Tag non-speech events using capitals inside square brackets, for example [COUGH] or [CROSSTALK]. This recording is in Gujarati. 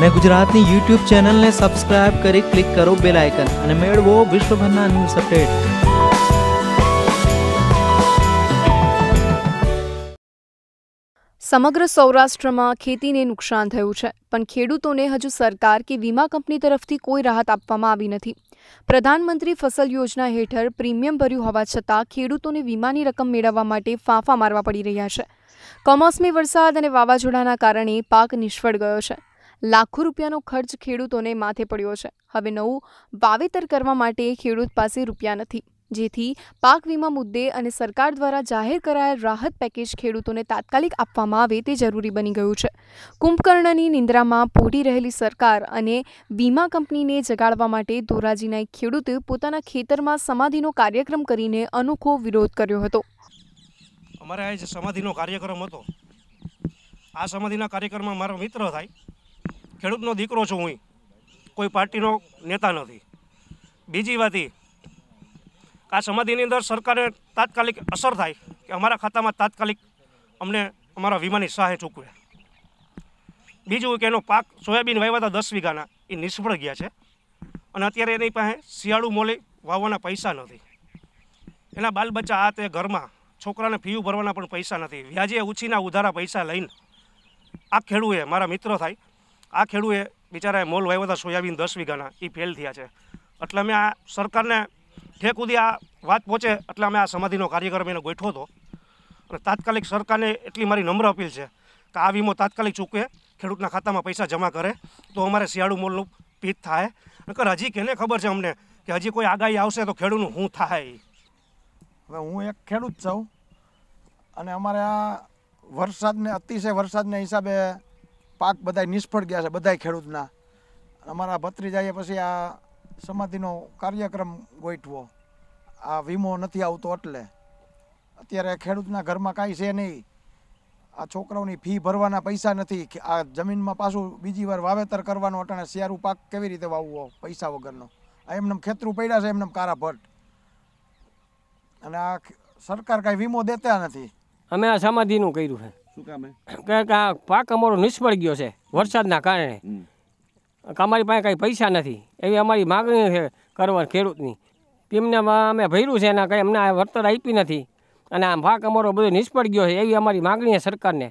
અને ગુજરાતની યુટ્યુબ ચેનલને સબસ્ક્રાઇબ કરી ક્લિક કરો બેલ આઇકન અને મેળવો વિશ્વભરના ન્યૂઝ અપડેટ સમગ્ર સૌરાષ્ટ્રમાં ખેતીને નુકસાન થયું છે પણ ખેડૂતોને હજુ સરકાર કે વીમા કંપની તરફથી કોઈ રાહત આપવામાં આવી નથી પ્રધાનમંત્રી ફસલ યોજના હેઠળ પ્રીમિયમ ભર્યું હોવા છતાં ખેડૂતોને વીમાની રકમ મેળવવા માટે ફાંફા મારવા પડી રહ્યા છે કમોસમી વરસાદ અને વાવાઝોડાના કારણે પાક નિષ્ફળ ગયો છે લાખો રૂપિયાનો ખર્ચ ખેડૂતોને માથે પડ્યો છે હવે નવું વાવેતર કરવા માટે ખેડૂત પાસે રૂપિયા નથી જેથી પાક વીમા મુદ્દે અને સરકાર દ્વારા જાહેર કરાયેલ રાહત પેકેજ ખેડૂતોને તાત્કાલિક આપવામાં આવે તે જરૂરી બની ગયું છે કુંભકર્ણની નિંદ્રામાં પોઢી રહેલી સરકાર અને વીમા કંપનીને જગાડવા માટે ધોરાજીના એક ખેડૂતે પોતાના ખેતરમાં સમાધિનો કાર્યક્રમ કરીને અનોખો વિરોધ કર્યો હતો અમારે સમાધિનો કાર્યક્રમ હતો આ સમાધિના કાર્યક્રમમાં મારો મિત્ર થાય ખેડૂતનો દીકરો છું હું કોઈ પાર્ટીનો નેતા નથી બીજી વાત આ સમાધિની અંદર સરકારે તાત્કાલિક અસર થાય કે અમારા ખાતામાં તાત્કાલિક અમને અમારા વીમાની સહાય ચૂકવે બીજું કે એનો પાક સોયાબીન વાવ્યા હતા દસ વીઘાના એ નિષ્ફળ ગયા છે અને અત્યારે એની પાસે શિયાળુ મોલે વાવવાના પૈસા નથી એના બાલબચ્ચા આ તે ઘરમાં છોકરાને ફીયું ભરવાના પણ પૈસા નથી વ્યાજે ઉછીના ઉધારા પૈસા લઈને આ ખેડૂએ મારા મિત્રો થાય આ ખેડૂએ બિચારાએ મોલ વાવ્યા હતા સોયાબીન દસ વીઘાના એ ફેલ થયા છે એટલે અમે આ સરકારને ઠેક સુધી આ વાત પહોંચે એટલે અમે આ સમાધિનો કાર્યક્રમ એને ગોઠવો હતો અને તાત્કાલિક સરકારને એટલી મારી નમ્ર અપીલ છે કે આ વીમો તાત્કાલિક ચૂકે ખેડૂતના ખાતામાં પૈસા જમા કરે તો અમારે શિયાળુ મોલનું પીત થાય નકર હજી કેને ખબર છે અમને કે હજી કોઈ આગાહી આવશે તો ખેડૂતનું શું થાય હવે હું એક ખેડૂત છું અને અમારે આ વરસાદને અતિશય વરસાદને હિસાબે પાક બધા નિષ્ફળ ગયા છે બધા ખેડૂતના અમારા ભત્રીજાએ પછી આ સમાધિનો કાર્યક્રમ ગોઠવો આ વીમો નથી આવતો એટલે અત્યારે ખેડૂતના ઘરમાં કાંઈ છે નહીં આ છોકરાઓની ફી ભરવાના પૈસા નથી આ જમીનમાં પાછું બીજી વાર વાવેતર કરવાનો અટાણે શિયાળું પાક કેવી રીતે વાવવો પૈસા વગરનો આ એમને ખેતરું પડ્યા છે એમને કારા ભટ્ટ અને આ સરકાર કાંઈ વીમો દેતા નથી અમે આ સમાધિનું કર્યું છે શું [COUGHS] કે આ પાક અમારો નિષ્ફળ ગયો છે વરસાદના કારણે અમારી પાસે કાંઈ પૈસા નથી એવી અમારી માગણી છે કરવા ખેડૂતની તેમને અમે ભર્યું છે એના કંઈ અમને વળતર આપી નથી અને આ પાક અમારો બધો નિષ્ફળ ગયો છે એવી અમારી માગણી છે સરકારને